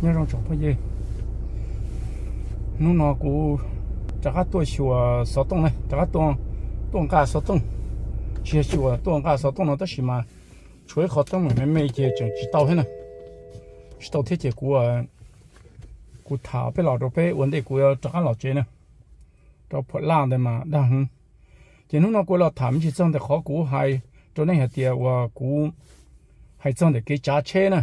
nhân rong trồng phải gì nó nó cũng chắc là tôi sửa sáu tông này chắc là tôi tôi cả sáu tông chỉ sửa tôi cả sáu tông nó tất gì mà chuối khó tông mà mấy cái chẳng chỉ tàu hết nè, chỉ tàu thiết chế của của thảo bị lão đồ bé vấn đề của chắc là lão chết nè, đó phật làm đây mà đang chỉ nó nó cũ lão thảm chỉ trồng được khó cũ hay cho nên hệ tiệt và cũ hay trồng được cái trái chế nè.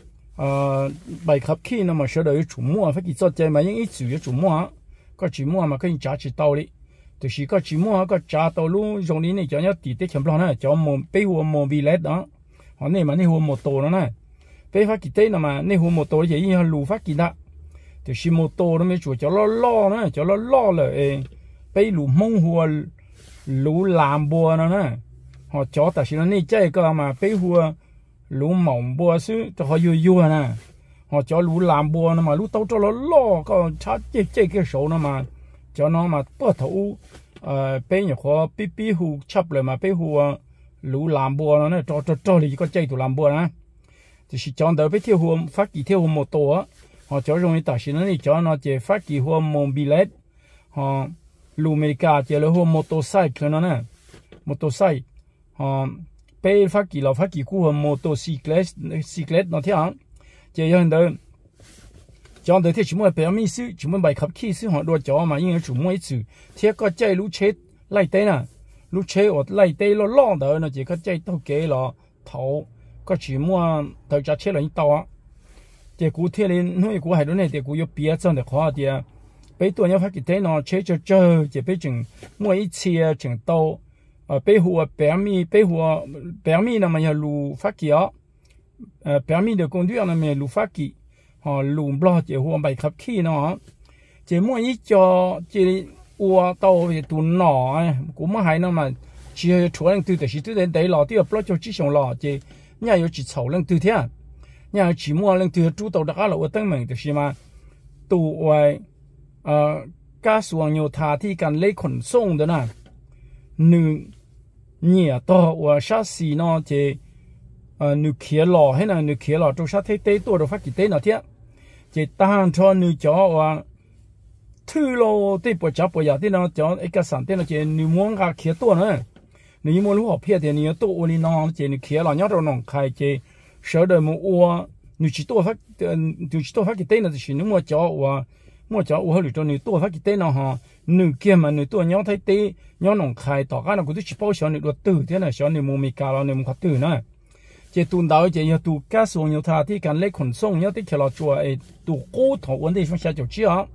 呃，白卡起那么晓得有主木啊，反正做在嘛，因一主有主木啊，个主木啊嘛可以加起到哩，就是个主木啊个加到路容易呢，讲要地的全部呢，叫莫背后莫未来当，好内嘛内后莫多了呢，背发起对那么内后莫多也因路发起的，就是莫多那么就叫了老呢，叫了老了诶，背路猛火路蓝波呢呢，好叫但是呢内这个嘛背后。lũ mỏng bùa sư cho họ yêu yêu nè họ cho lũ làm bùa nó mà lũ tao cho nó lo có chả chê chê cái số nó mà cho nó mà bớt thủ ờ bé nhỏ khó bí bí hù chấp lại mà bé hù ờ, lũ làm bùa nó nè cho cho cho thì có chế tụ làm bùa nè thì chỉ chọn được bé theo hù phát kỳ theo hù một tổ họ cho rồi ta xin nó thì cho nó chế phát kỳ hù một bì billet họ lũ Mỹ cả chế lũ hù một tổ sai cho nó nè một tổ sai họ 被发起了发起古和摩托 cyclist cyclist 那天，这样的，讲到这全部表面是全部被ขับขี่是很多讲嘛，因为全部一次，这个在路车来得呢，路车我来得了浪的那这个在都给了头，个全部头家车人到啊，这古天嘞，那古还多呢，这古有别种的话的，被多人发起得呢，车就就这被整每一次整到。pe hua permis pe hua permis na maya lu fakia permis de conduire na maya lu faki ha lu blo che hua bai khap khi nó che mo yi cho che ua tao về tu nọ cũng mà hay chỉ chủ lên từ thì từ đến đấy lọ thì blo cho chỉ xong lọ che nhà có chỉ sầu lên từ thế nhà chỉ mua lên từ chủ tàu đã là ua tăng mình thì mà tu ua ờ กาสวงโยธาที่การเล่ขนส่งเด้อนะหนึ่ง nhiều to và sát xì nó thì nữ khía lò hay là nữ khía lò trong sát thấy tế tôi đâu phát chỉ tế nào thế chỉ tăng cho nữ chó và thứ lô tế bộ cháu bộ giờ thế nào chó ấy cái sản thế nó chỉ nữ muốn gà khía tôi nữa nữ muốn lúc học phía thì nữ tôi đi nó chỉ nữ khía lò nhớ đâu nó khai chỉ sợ đời mua nữ chỉ tôi phát nữ chỉ tôi phát chỉ tế là chỉ nữ mua chó và mua cho ô hơi cho nữ tua phát cái tên nào ha nữ kia mà nữ tua nhau thấy tê nhau nòng khai tỏ cái là cũng chỉ bao nhiêu nữ tua tử thế này cho nữ mua mì cà lo nữ mua khát tử này, chế tuần đầu chế nhiều tu cá xuống nhau thà thì cần lấy khẩn sông nhau thì kiểu chùa ấy tu cố thổ vấn đề chúng ta chịu chưa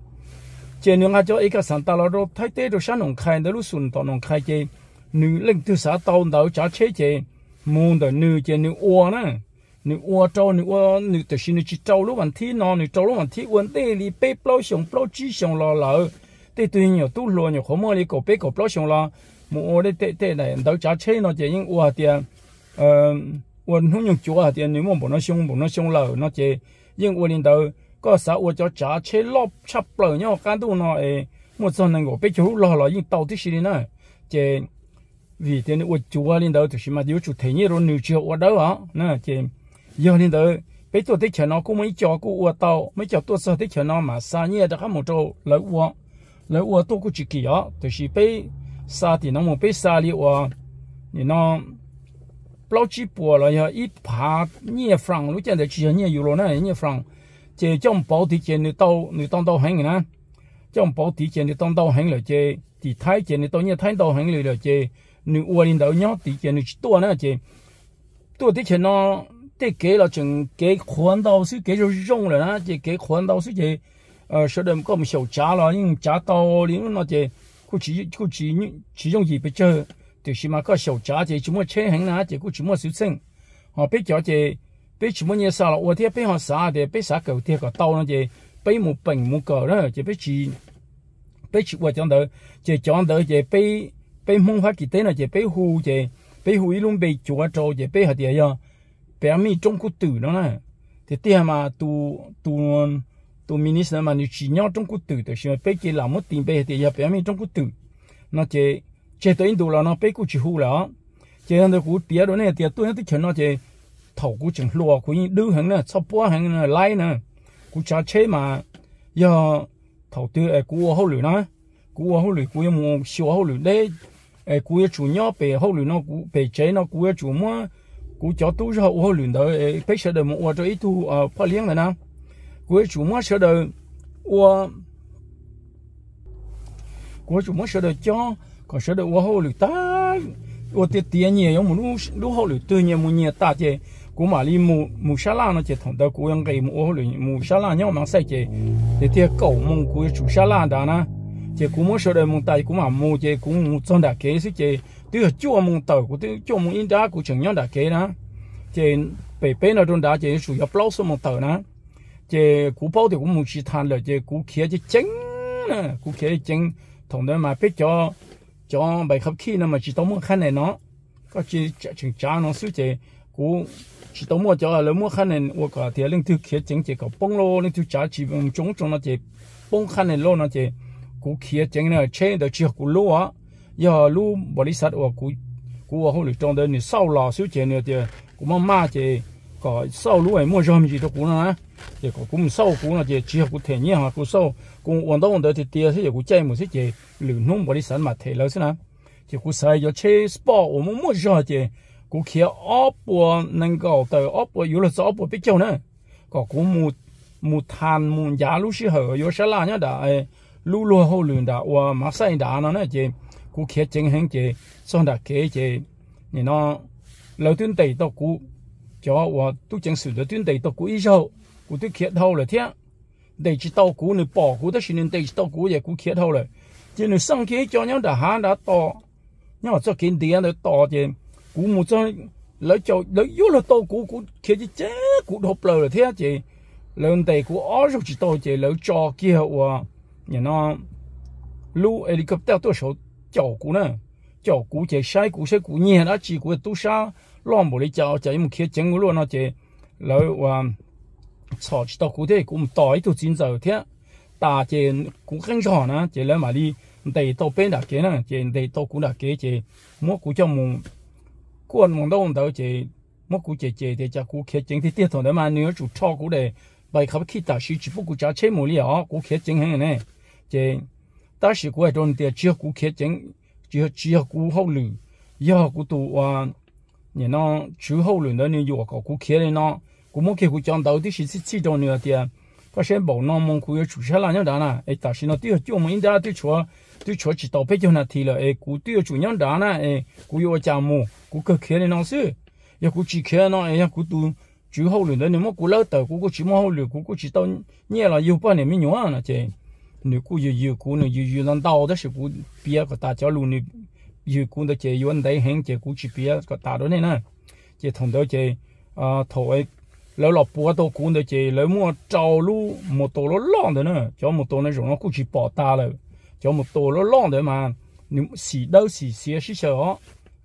chế nếu ngài cho ấy cái sản ta lo rồi thấy tê rồi sáng nòng khai đó lúc sùn tỏ nòng khai chế nữ linh thứ xã tàu đầu trả chế chỉ muốn đời nữ chế nữ uo nữa 你我做你我你就是你去做了问题呢，你做了问题，问题你被包上包只上了了，对对鸟都落鸟好么？你个被个包上了，我咧对对来到家车呢，就因我点，嗯，我弄用脚啊点，你莫不能上不能上了，那就因我领导个啥我叫家车落七了，因为干到那诶，我只能我被脚落了，因到底是呢，就。vì thế nên tôi chúa lên đâu thì mà nếu chủ thế như rồi nếu chưa ở đâu á, nè, thì giờ nên tới bây giờ thì chờ nó cũng mấy cho cũng ua tàu mấy cho tôi sợ thì chờ nó mà xa nhẹ đã khám một chỗ lấy ua lấy ua tôi cũng chỉ kia tôi chỉ bây thì nó một bây xa đi ua thì nó bao chỉ bùa rồi giờ ít phá nhẹ phẳng lúc chân để chỉ nhẹ euro này nhẹ phẳng chỉ trong bảo thì chỉ người tàu người tàu tàu hành nè trong bảo thì chỉ người tàu tàu hành là chỉ thì thái chỉ người tàu nhẹ thái tàu hành là chỉ người ua lên đầu nhau thì chỉ người tua nữa chỉ tua thì chỉ nó 这给了整给宽到是给就用了呢，这给宽到是这，呃，说的我们小家了，因为家到零那这，估计估计你其中一不就，就是嘛个小家这怎么车行呢？这个怎么收成？哦，别叫这，别怎么捏啥了，我这别好啥的，别啥狗这个刀呢这，别木本木狗呢，这别去，别去我讲的，这讲的这别别梦发几天呢，这别胡这别胡一路被抓着这别好点样。bé mi trong cụ tử đó nè thì tiền mà tu tu tu minister mà nuôi chim nhau trong cụ tử thì sẽ phải chỉ làm một tiền bé thì giờ bé mi trong cụ tử nó chỉ chỉ tới Ấn là nó bé cụ chỉ hú là chỉ là cụ tiền đó này tiền tôi nó chỉ nó chỉ thầu cụ chừng lúa cụ đưa hàng nè sắp bó hàng nè lái nè cụ trả chế mà giờ thầu tư ở à, cụ hậu lửa nè cụ hậu lửa cụ một siêu hậu lửa đấy ở à, cụ chủ nhau về hậu lửa nó cụ về chế nó cụ chủ mua cú cho tôi cho ô luyện đời bây giờ đời một cho ít tu ở ờ, phá liếng này nè cú chủ mua sợ đời ô cú chủ mua sợ đời cho còn sợ đời ô hậu luyện ta ô tiệt tiền nhiều giống một lúc lúc hậu luyện tư nhiều một nhiều ta chứ cú mà đi mù mù sa la nó chỉ thằng đó cú ăn cái mù ô luyện mù sa la nhau mà sai chứ để tiệt cầu mong cú chủ sa la đó nè chỉ cú mua sợ đời mông tay cú mà mua chơi cú mù trong đã kế sức chứ tiêu chua mong tàu của tiêu chua mong in đá của trường nhóm đã kế đó chế bề bể nó trong đá chế sụt nhập lâu số mong tàu đó chế cú bao thì cũng muốn chỉ than là chế cú kia chế chính cú kia chính thằng đó mà biết cho cho bài khắp khi nó mà chỉ tao muốn khăn này nó có chỉ trường cha nó suy chế cú chỉ tao mua cho là mua khăn này hoặc là thì linh thứ kia chính chế có bông lô linh thứ cha chỉ vùng trống chống nó chế bông khăn này lô nó chế cú kia chính là chế được chỉ cú lô á giờ lu bò lý sát của cú cú hô lịch trong đây này sau lò xíu chè nữa thì cũng mà ma chè có sau lu ấy mua cho mình gì đó cú nữa thì có cũng sau cú nó chè chỉ cú thể nhẹ hoặc cú sau cú cũng ổn đâu đó thì tiếc sẽ cú chạy một xíu chè lửa nung bò lý sát mà thể lâu xíu nè thì cú sai cho chè sport ổn mua cho chè cú kia ốp bò năng cầu tới ốp bò yếu là ốp bò biết châu nữa có cú mua mua than mua giá lu xíu hở yếu sẽ là nhá đã lu lu hô lử đã và mà sai đã nó nè chè cú kia chính hành chế xong đã kế chế nên nó lâu tuyên tây đó cú cho và tu chính sử đó tuyên tây đó cú ý sau cú tuyết kia thâu rồi thế đây chỉ tàu cú nữa bỏ cú đó xin nên đây chỉ tàu cú vậy cú kia thâu rồi chỉ nên sang kia cho nhau đã há đã to nhưng mà cho kiến tiền để to thì cú một cho lấy cho lấy yếu là tàu cú cú kia chỉ chết cú đột lờ rồi thế chị lần tây cú ở rồi chỉ tàu chị lấy cho kia và nhìn nó lưu helicopter tôi số chậu cũ nè chậu cũ chế sai cũ sai cũ nhẹ đó chỉ của tu sa lo một đi chậu chậu một kia chén luôn nó chế lỡ và sọ chỉ tao cũ thế cũng tỏi tu chín rồi thế ta chế cũng khăn rõ nè chế lỡ mà đi đầy tàu bên đã kế nè chế đầy tàu cũ đã kế chế mua cũ cho mùng cuốn mùng đâu đâu chế mua cũ chế chế thì cho cũ kia chén thì tiếc thôi đấy mà nếu chủ cho cũ để bài khắp khi ta sử chỉ phục cũ cha chế mồi liền cũ kia chén hàng này chế ta chỉ có đồn tiền chưa cú khía chính chưa chưa cú hậu lử giờ cú tụ à nhà nó chưa hậu lử đó nên yêu cầu cú khía này nó cú muốn khía cú chọn đầu thì chỉ chỉ đồn nữa tiền có sẽ bảo nó mong cú chủ xe là nhau đó nè ấy ta xin nó tiêu tiêu mình đã tiêu chúa tiêu chúa chỉ tàu bây giờ là thì là ấy cú tiêu chủ nhau đó nè ấy cú yêu cha mù cú cơ khía này nó sư giờ cú chỉ khía nó ấy cú tụ chú hậu lử đó nên mà cú lâu tờ cú cú chỉ mong hậu lử cú cú chỉ tàu nhẹ là yêu bao này mới nhau à nè chị nếu cú yêu yêu cú nếu yêu yêu lần đó là cú bia có ta cho luôn nếu yêu cú đó chơi yêu anh đấy chơi cú chỉ bia có ta đó này nè chơi thằng đó chơi à thôi lâu lọ bùa đâu cú đó chơi lâu mua trâu lu một tổ ló lon đó nè cho một tổ này rồi nó cú chỉ bỏ ta rồi cho một tổ ló lon đó mà nếu xì đâu xì xì xì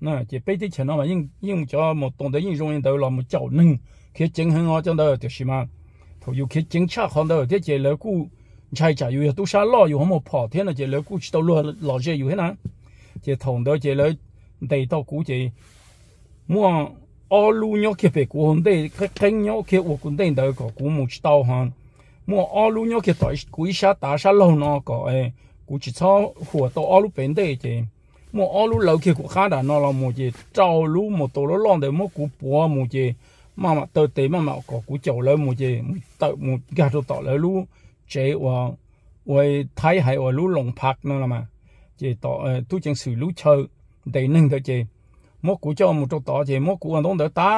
nè chỉ bây giờ chuyện nó mà nhưng nhưng cho một tổ đấy nhưng dùng đâu là một chậu nâng khi chứng hơn họ trong đó thì xí mà thôi yêu khi chứng chắc hơn đó thì chơi lâu chạy chạy yêu tu sa lo yêu không một phò thế là chỉ lấy cú chỉ tàu lo lo chơi yêu thế nào chỉ thòng đó chỉ lấy đầy tàu cú chỉ mua ô lu nhau kia về cú hôm đây cái cánh nhau kia u cũng đây đời có cú một tàu hàn mua ô lu nhau kia tỏi cú sa tá sa lo nó có ấy cú chỉ cho หัว tàu ô lu bên đây chỉ mua ô lu lâu kia cú khá đã nó là một chỉ tàu lu một tàu nó lon để mua cú bùa một chỉ mà mà tờ tế mà mà có cú chậu lên một chỉ một tờ một gà tàu tàu luôn chế và với thấy hay và lũ lồng phạt nữa là mà chế tỏ tu chân sự lũ chơi để nâng tới chế mỗi cú cho một chỗ tỏ chế mỗi cú anh đông đỡ ta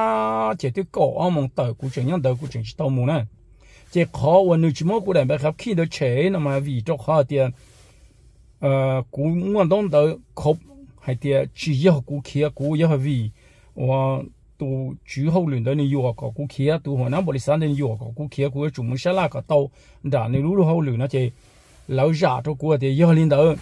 chế tiêu cổ ông mong tờ cú chuyện nhân tờ cú chuyện tàu mù nè chế khó và nữ chỉ mỗi cú đại bác khắp khi đỡ chế nó mà vì cho khó tiền ờ cú anh đông đỡ khóc hay tiền chỉ yêu cú kia cú yêu vì và tu chú hậu luyện đó nên yêu có cú kia tu hồi năm nãy bồi sáng nên yêu có cú kia của chủ muốn sẽ là có tàu đã nên lúc hậu luyện nó chỉ lão già cho cú thì yêu lên đó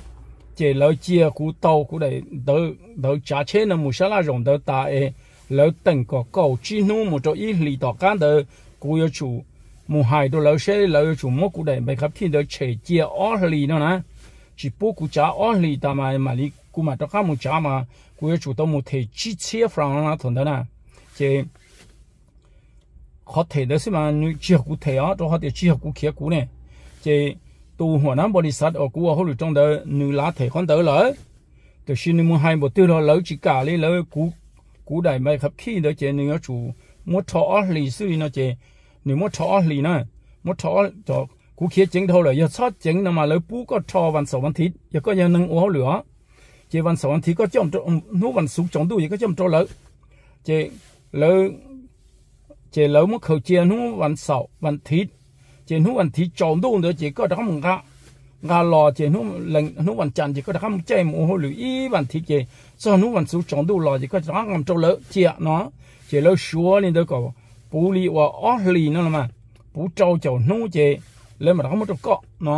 chỉ lão chia cú tàu cú để đỡ đỡ trả chế nó muốn sẽ là rộng đỡ ta ấy lão từng có cầu chi nu một chỗ ít lì tọt cán đỡ cú yêu chủ một hai đôi lão sẽ lão chủ một cú để mấy khắp thiên đỡ chế chia ó lì nó nè chỉ bố cú trả ó lì ta mà mà đi cú mà cho khác một trả mà cú yêu chủ tao một thể chi chia phòng nó thằng đó nè chế họ thấy đó xem mà chỉ học cụ thể á cho họ thì chỉ học cụ kia cụ này chế tu hoàn nam bồ đề sát ở cụ ở hồ lục trong đó nữ lá thể con tới lỡ từ khi nữ muốn hai bộ tiêu đó lỡ chỉ cả lấy lỡ cụ cụ đại mai khắp khi đó chế nữ chủ một thọ lì sư nó chế nữ một thọ lì nó một thọ cho cụ kia chính thôi rồi giờ sát chính nó mà lỡ bú có thọ văn sầu văn thịt giờ có giờ nâng uống lửa chế văn sầu văn thịt có chồng nó văn súng chồng đuôi có chồng cho lỡ chế លើជាលើមកខោជានោះបានសោបានធីតជានោះបានធីចោលដូនទៅជាក៏ដល់ងាងាឡោជានោះលេងនោះបានចាន់ជាក៏ដល់ចេមអូលឺអ៊ីបានធីជាសោះនោះបានស៊ូចោលដូឡោជាក៏ដល់ងំចូលលើជាណោជាលើឈួរនេះទៅក៏ពូលីវ៉ាអស់លីនោះមកពូចោលចោលនោះជាលើមកដល់មកទៅក៏ណោ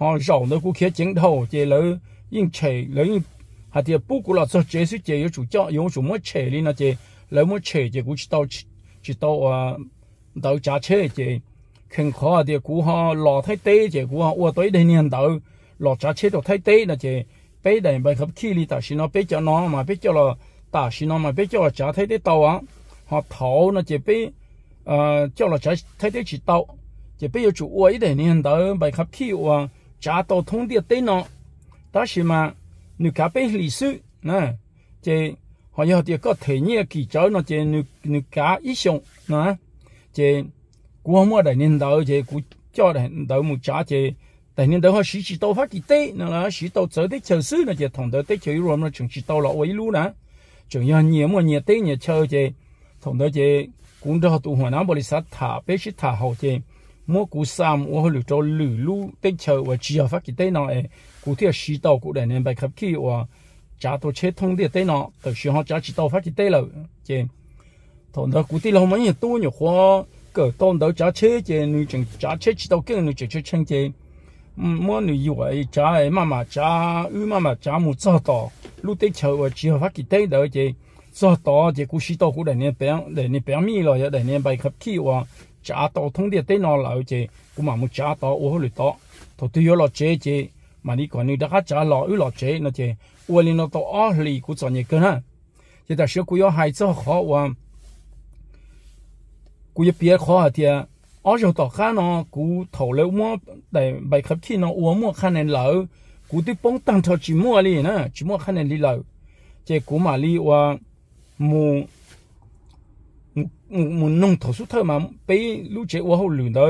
họ rộng nó cũng khiến chính đầu chỉ lỡ yên chảy lỡ yên hạt tiền bút của là cho chế sự chế yếu chủ chọn yếu chủ mất chảy đi nó chế แล้วมันเชื่อจะกูจะต้องจะต้องอ่าต้องจ่าเชื่อจะคันขอเดี๋ยวกูฮะหล่อไทยเต้จะกูฮะอวดตัวได้เนี่ยเดี๋ยวหล่อจ่าเชื่อตัวไทยเต้นะจะไปได้ไปขับขี่ลีตาชินอไปเจ้าน้องมาไปเจ้าละตาชินอมาไปเจ้าละจ่าไทยเต้ตัวฮะท้อนะจะไปเอ่อเจ้าละจ่าไทยเต้จิตตัวจะไปอยู่จู่อวดได้เนี่ยเดี๋ยวไปขับขี่อวดจ่าตัวทุ่งเดียเต้เนาะแต่ใช่ไหม你咖啡历史，那这。họ nhớ thì có thể như kỳ cháu nó chơi nữ nữ cá ít xong nè chơi cú mua đại niên đầu chơi cú cho đại đầu một trả chơi đại niên đầu họ sử chỉ đâu phát kỳ tê nó là sử đâu chơi tết chơi sư nó thằng đầu tết chơi rồi nó chỉ đâu là ấy luôn nè chuẩn nhà nhiều mà nhiều tết nhiều chơi chơi thằng đầu chơi cũng đó tụ hòa nó bởi sát thả bé sĩ thả hậu chơi mua cú sam ô lử cho lử lu tết chơi và chỉ phát kỳ tê nó ấy cú thiệt sử đâu cú đại niên bài khắp khi và cha tôi chết thông địa tây nọ từ xưa họ chả chỉ tàu phát chỉ tây lâu, chị thằng đó cụ tây lâu mấy nhiều tôi nhiều khoa cỡ tôn đó chả chết chị nữ chừng cha chết chỉ tàu kia nữ chừng chết chân chị mỗi nữ yêu ấy cha ấy mà mà cha ư mà mà cha muốn cho tỏ lúc tây chờ ở chỉ phát chỉ tây đó chị cho tỏ chị cũng chỉ tàu cũng để nên béo để nên béo mi rồi để nên bài khắp khi hoa cha tàu thông địa tây nọ là chị cũng mà muốn cha tàu ô hồi tỏ thằng tôi yêu là chế chị mà đi còn nữ đã khác cha lọ ư lọ chế nó chị 我哩那到阿里古作业个呢，这但是古要孩子好玩，古一别好点。ở chỗ tao khá nó cú thầu lỡ mua để bài khắp khi nó mua khá nên lỡ cú tiếp bóng tăng cho chỉ mua đi nè chỉ mua khá nên đi lỡ chế cú mà đi qua mù mù mù nông thổ xuất thơ mà bé lũ chế uống hậu lửa đó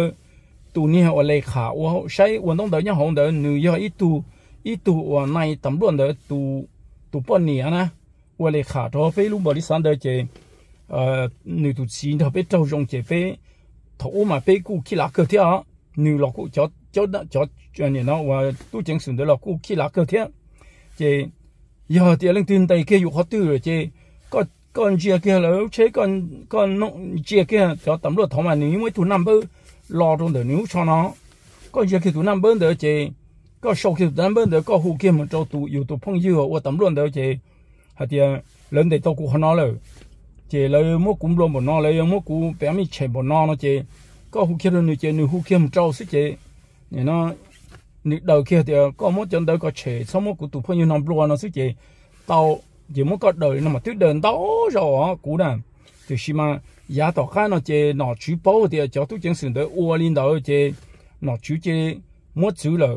tụ ni hậu lệ khả uống hậu say uống đông đó nhau hậu đó nữ ít tụ อีตัวในตำรวจเดตูตูปนเนียนะว่าเลยขาดทอเฟลุงบริษัทเดเจเอ่อหนึ่งตัวสีทอเฟเจ้าจงเจเฟทอมาเฟกูขี้ลักเกอเทียหนึ่งหลอกกูจอดจอดจอดเนี่ยนะว่าตู้เจงสุดเดหลอกกูขี้ลักเกอเทียเจยาเดียเรื่องตื่นใจเกี่ยวกับตัวเจก็ก่อนเจียเกี่ยวแล้วใช้ก่อนก่อนน้องเจียเกี่ยวจอดตำรวจทอมาหนึ่งไม่ถูกนั่งเบอร์รอตรงเดี๋ยวนิ้วชอนะก่อนเจียเกี่ยวถูกนั่งเบอร์เดี๋ยวเจ个熟悉咱们的个福建们做都有做朋友，我谈论到这，还的人得照顾很好了，这了么工作么拿了，么工表面钱么拿了这，个福建人呢这你福建们做事这，你呢，你 đầu kia thì có một chân đầu có trẻ, sau một cụ tụ phong như nằm luôn nó sẽ chế tàu chỉ muốn có đời nó mà tuyết đền đó rồi cũ nè thì khi mà giá tỏ khai nó chế nó chú bố thì cho tôi chứng sự tới ua lên đó chế nó chú chế muốn chú lợi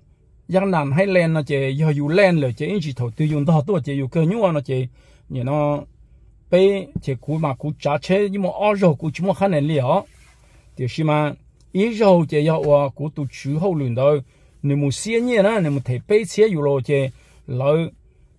dân nàn hay lên nó chỉ giờ dù lên rồi chỉ chỉ thầu tư dùng đó tôi chỉ dù cơ nhua nó chỉ như nó bây chỉ cú mà cú chả chế nhưng mà ở rồi cú chỉ một khả năng liệu thì khi mà ý rồi chỉ giờ qua cú tụ chủ hậu luyện đó nếu mà xí nhẹ nữa nếu mà thấy bây xí dù rồi chỉ lỡ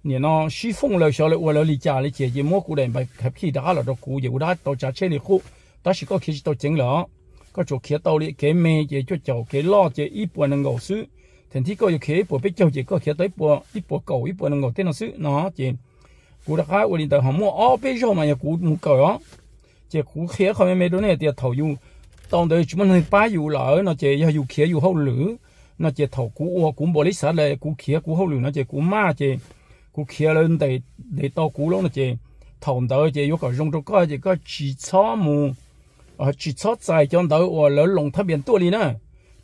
như nó suy phong lỡ sau lỡ qua lỡ lý trả lại chỉ chỉ một cú đèn bài khép khi đã là đó cú giờ đã tàu chả chế lý khu đó chỉ có khi tàu chỉnh là có chỗ kia tàu lý cái mê chỉ cho cháu cái lo chỉ ít buồn ngầu xứ thành thì có như khế bộ biết châu chỉ có khía tới bộ ít bộ cầu ít bộ nông ngọc tên nó sự nó chỉ cú đã khai ổn định họ mua ó biết rồi mà nhà cú mua cầu đó chỉ cú khía không mấy đứa này thì thầu dù tông tới chúng mình ba dù lỡ nó chỉ dù khía dù hậu lử nó chỉ thầu cú ô cú bộ lý sản lệ cú khía cú hậu lử nó chỉ cú ma chỉ cú khía lên để để tàu cú luôn nó chỉ thầu tới chỉ yêu cầu rong trong coi chỉ có chỉ cho mù ở chỉ cho dài cho tới ở lỡ lồng thấp biển tua đi nè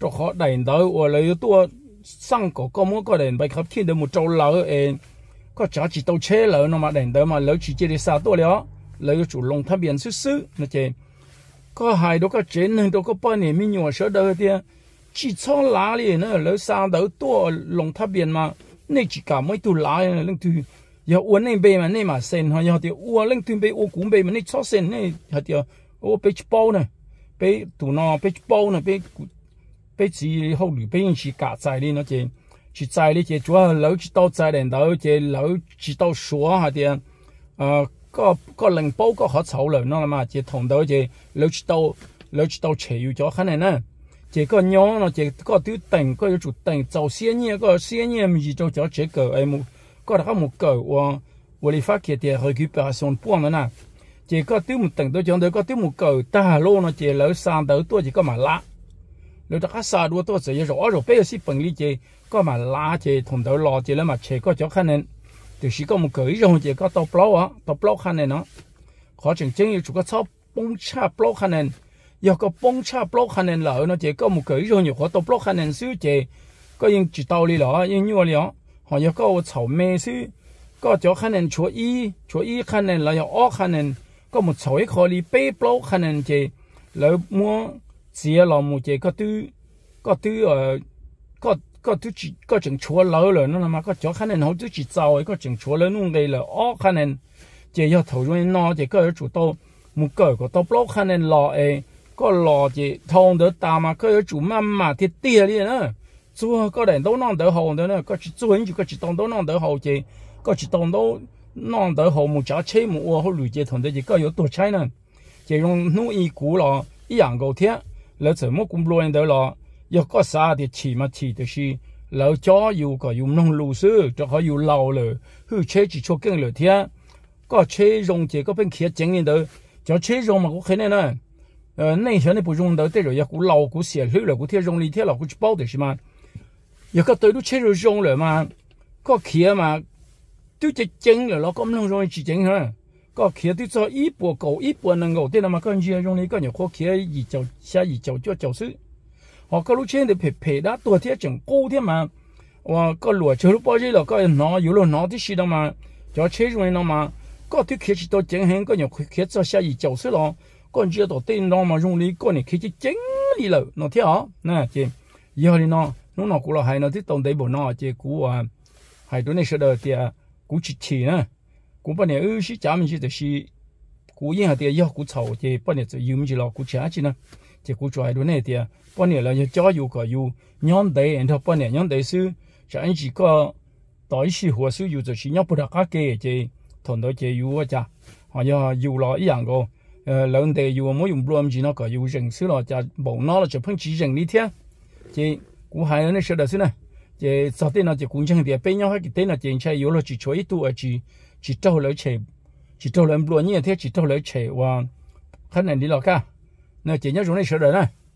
cho họ đẩy tới ở lỡ tua 生哥哥么个人被他天都没做老诶，个家己都车了，那么人的嘛，老去这里杀多了，老个主龙他变叔叔，那些个海都个钱呢，都个半年没用，晓得的，去操哪里呢？老杀到多龙他变嘛，那几家没都来，那都要我那边嘛，那嘛先哈，要的我那边被我古边嘛，那操先那要的我被包呢，被土呢，被包呢，被。bây giờ hậu lũ bây giờ cả trái đi nó chỉ trái đi chỉ chủ yếu chỉ đâu trái đến đâu chỉ lỡ chỉ đâu số ờ có có lần bao có họ xấu rồi nó mà chỉ thằng đó chỉ lỡ chỉ đâu lỡ chỉ đâu chịu cho khả này nè chỉ có nhóm nó chỉ có tiêu tình có chủ tình giàu xuyên nhiên có xuyên nhiên gì cho cho chỉ cờ em có là một cờ và và lý phát kia thì récupération point nữa nè chỉ có tiêu một tình tôi chọn tôi có tiêu một cờ lô nó chỉ lỡ sang tới tôi chỉ có mà lạ nếu ta xa đua tôi sẽ rõ rồi bây giờ xí phần lý chế có mà lá chế thùng đầu lò chế là mà chế có chỗ khăn nên từ khi có một cái rồi chế có tàu plau á tàu plau khăn nên nó khó chừng chính yêu chủ có sao bông cha plau khăn nên giờ có bông cha plau khăn nên là nó chế có một cái rồi nhiều khó tàu plau khăn nên xứ chế có những chỉ tàu đi lọ những như vậy đó họ giờ một chảo mê xứ có chỗ khăn nên chỗ y chỗ y khăn nên là giờ ó khăn nên có một chỗ ấy khó đi bê plau khăn nên chế lỡ mua chỉ là một cái có thứ có thứ ờ có có thứ chỉ có chừng chúa lỡ rồi nó mà có chỗ khả năng hậu thứ chỉ giàu ấy có chừng chúa lỡ nó gây là ó khả năng chỉ cho thầu cho nó chỉ có chủ tô một cái có tô blog khả năng lò ấy có lò chỉ thông được ta mà có chủ mâm mà thì tia đi nữa chúa có đèn đâu non đỡ hậu nữa có chỉ chúa chỉ có chỉ tông đâu non đỡ hậu chỉ có chỉ tông đâu non đỡ hậu một trái chế một ô hậu lùi chỉ thằng đấy chỉ có yếu trái nữa chỉ dùng nuôi cũ lò ý dạng cầu thiết lỡ sợ mốt cũng lôi đó lo giờ có xa thì chỉ mà chỉ được gì lỡ cho dù có dùng nông lù sư cho họ dùng lâu lỡ hư chế chỉ cho kinh lỡ thế có chế rong chỉ có bên kia chính nên đó cho chế rong mà có khi à. ờ, này nè ờ nên hiện nay bù rong đó tới rồi giờ cũng lâu cũng xỉa hư rồi cũng thế rong đi thế là cũng bao được mà giờ có tới lúc chế rồi rong rồi mà có kia mà tôi chỉ chính là nó có nông rong chỉ chính thôi có kia thì cho ít bộ cầu ít bộ năng cầu thế là mà con gì dùng này có nhiều khó kia gì chầu xa gì chầu cho chầu sự họ có lúc trên thì phải phải đã tuổi thế chẳng cố thế mà và có lúa chờ lúc bao giờ có nó yếu là nó thì xí đâu mà cho chế rồi nó mà có thứ kia chỉ tôi chẳng hạn có nhiều kia cho gì chầu sự lo con chưa tổ tiên nó mà dùng này có này kia chỉ chính đi rồi nó thế nè chị giờ thì nó nó nó cũng là hay nó thích tồn tại bộ nó chị cũ à hay tôi này sẽ đợi thì cũ chỉ chỉ nè cũng bao nhiêu ư mình chỉ được xí cú yên hạt tiền yêu cú sầu thì bao nhiêu chỉ dùng chỉ lo cú chả chỉ nè thì cú trai đôi này thì bao nhiêu là cho yêu cả yêu nhóm đấy anh thọ bao nhiêu nhóm đấy sư chả anh chỉ có tới xí hồ sư yêu rồi xí nhau bớt cả kê thì thằng đó chỉ yêu chả họ giờ yêu lo ý rằng cô lớn đấy yêu mỗi dùng blue chỉ nó có yêu rừng sư lo chả bầu nó là chỉ phân chỉ rừng đi theo thì cú hai nó sẽ được sư nè thì sau tiên nó chỉ cũng chẳng để bên nhau hay cái tên là tiền chơi yêu lo chỉ chơi tu ở chỉ chỉ trâu lấy chè chỉ trâu lấy lúa như thế chỉ trâu lấy chè và khách này đi lọ cả à? nè chỉ nhớ chúng này sửa đời này